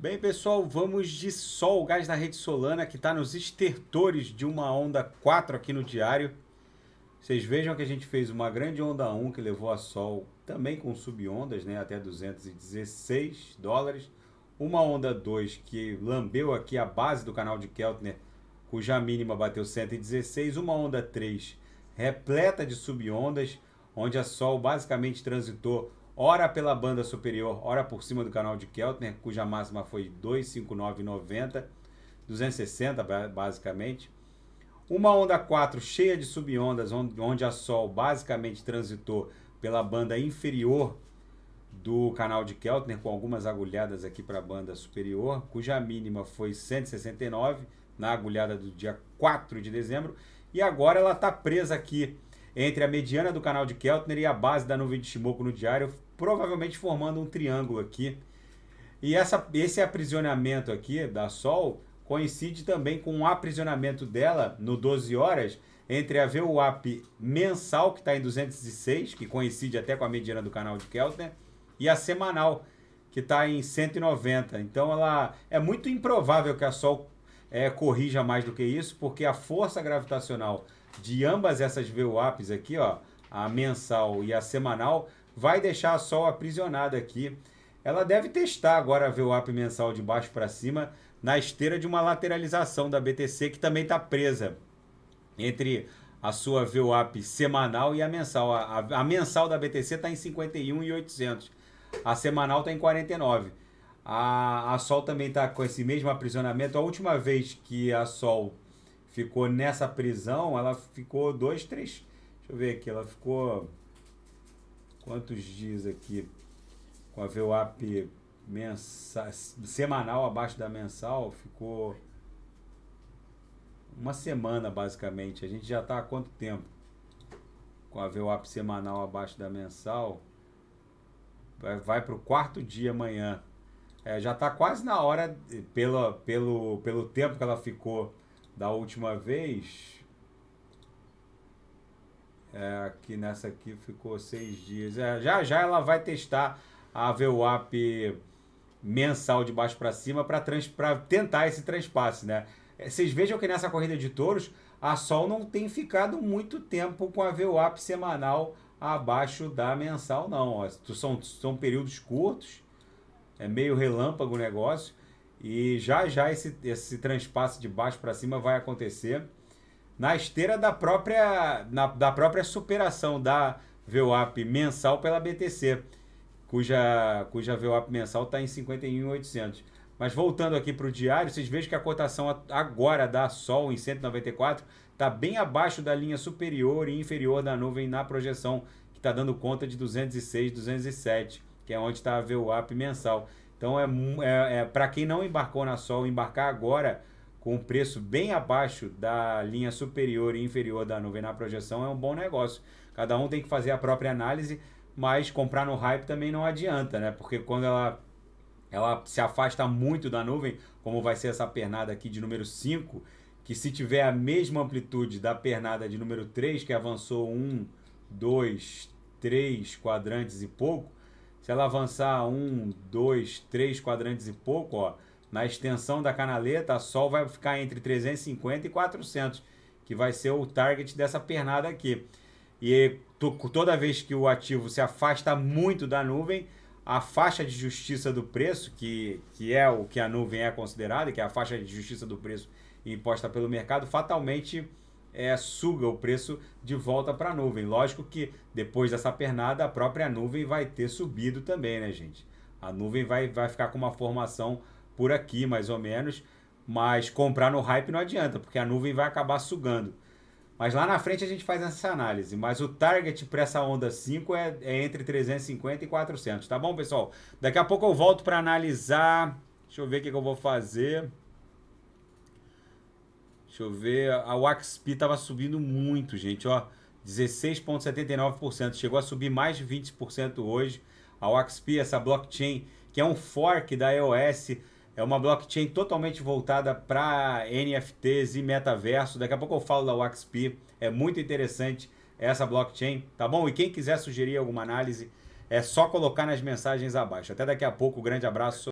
Bem, pessoal, vamos de sol, gás da rede Solana, que está nos estertores de uma onda 4 aqui no diário. Vocês vejam que a gente fez uma grande onda 1 que levou a sol também com subondas, né, até 216 dólares. Uma onda 2 que lambeu aqui a base do canal de Keltner, cuja mínima bateu 116. Uma onda 3 repleta de subondas, onde a sol basicamente transitou ora pela banda superior, ora por cima do canal de Keltner, cuja máxima foi 259,90, 260 basicamente. Uma onda 4 cheia de subondas, onde a Sol basicamente transitou pela banda inferior do canal de Keltner, com algumas agulhadas aqui para a banda superior, cuja mínima foi 169 na agulhada do dia 4 de dezembro, e agora ela está presa aqui entre a mediana do canal de Keltner e a base da nuvem de Shimoku no diário, provavelmente formando um triângulo aqui. E essa, esse aprisionamento aqui da Sol coincide também com o aprisionamento dela no 12 horas entre a VWAP mensal, que está em 206, que coincide até com a mediana do canal de Keltner, e a semanal, que está em 190. Então ela é muito improvável que a Sol é, corrija mais do que isso, porque a força gravitacional de ambas essas VWAPs aqui, ó, a mensal e a semanal, vai deixar a Sol aprisionada aqui. Ela deve testar agora a VWAP mensal de baixo para cima na esteira de uma lateralização da BTC que também está presa entre a sua VWAP semanal e a mensal. A, a, a mensal da BTC está em 51.800, a semanal está em 49. A, a Sol também está com esse mesmo aprisionamento. A última vez que a Sol ficou nessa prisão, ela ficou dois, três. Deixa eu ver aqui, ela ficou. Quantos dias aqui? Com a VWAP mensa, semanal abaixo da mensal, ficou uma semana basicamente. A gente já está há quanto tempo? Com a VWAP semanal abaixo da mensal. Vai, vai para o quarto dia amanhã. É, já está quase na hora, pelo pelo, pelo tempo que ela ficou da última vez. É, aqui nessa aqui ficou seis dias. É, já já ela vai testar a VWAP mensal de baixo para cima para tentar esse transpasse, né? É, vocês vejam que nessa corrida de touros, a Sol não tem ficado muito tempo com a VWAP semanal abaixo da mensal, não. São, são períodos curtos é meio relâmpago o negócio. E já já esse, esse transpasse de baixo para cima vai acontecer na esteira da própria, na, da própria superação da VWAP mensal pela BTC, cuja, cuja VWAP mensal está em 51,800. Mas voltando aqui para o diário, vocês vejam que a cotação agora da Sol em 194 está bem abaixo da linha superior e inferior da nuvem na projeção, que está dando conta de 206, 207 que é onde está a VWAP mensal. Então, é, é, é para quem não embarcou na Sol, embarcar agora com um preço bem abaixo da linha superior e inferior da nuvem na projeção é um bom negócio. Cada um tem que fazer a própria análise, mas comprar no hype também não adianta, né? Porque quando ela, ela se afasta muito da nuvem, como vai ser essa pernada aqui de número 5, que se tiver a mesma amplitude da pernada de número 3, que avançou 1, 2, 3 quadrantes e pouco, se ela avançar um, dois, três quadrantes e pouco, ó, na extensão da canaleta, a Sol vai ficar entre 350 e 400, que vai ser o target dessa pernada aqui. E toda vez que o ativo se afasta muito da nuvem, a faixa de justiça do preço, que, que é o que a nuvem é considerada, que é a faixa de justiça do preço imposta pelo mercado, fatalmente é, suga o preço de volta para a nuvem. Lógico que depois dessa pernada, a própria nuvem vai ter subido também, né, gente? A nuvem vai, vai ficar com uma formação por aqui, mais ou menos, mas comprar no hype não adianta, porque a nuvem vai acabar sugando. Mas lá na frente a gente faz essa análise. Mas o target para essa onda 5 é, é entre 350 e 400, tá bom, pessoal? Daqui a pouco eu volto para analisar. Deixa eu ver o que, que eu vou fazer. Deixa eu ver. A WaxP estava subindo muito, gente. Ó, 16,79%. Chegou a subir mais de 20% hoje. A WaxP, essa blockchain, que é um fork da EOS, é uma blockchain totalmente voltada para NFTs e metaverso. Daqui a pouco eu falo da WaxP. É muito interessante essa blockchain, tá bom? E quem quiser sugerir alguma análise, é só colocar nas mensagens abaixo. Até daqui a pouco. Um grande abraço.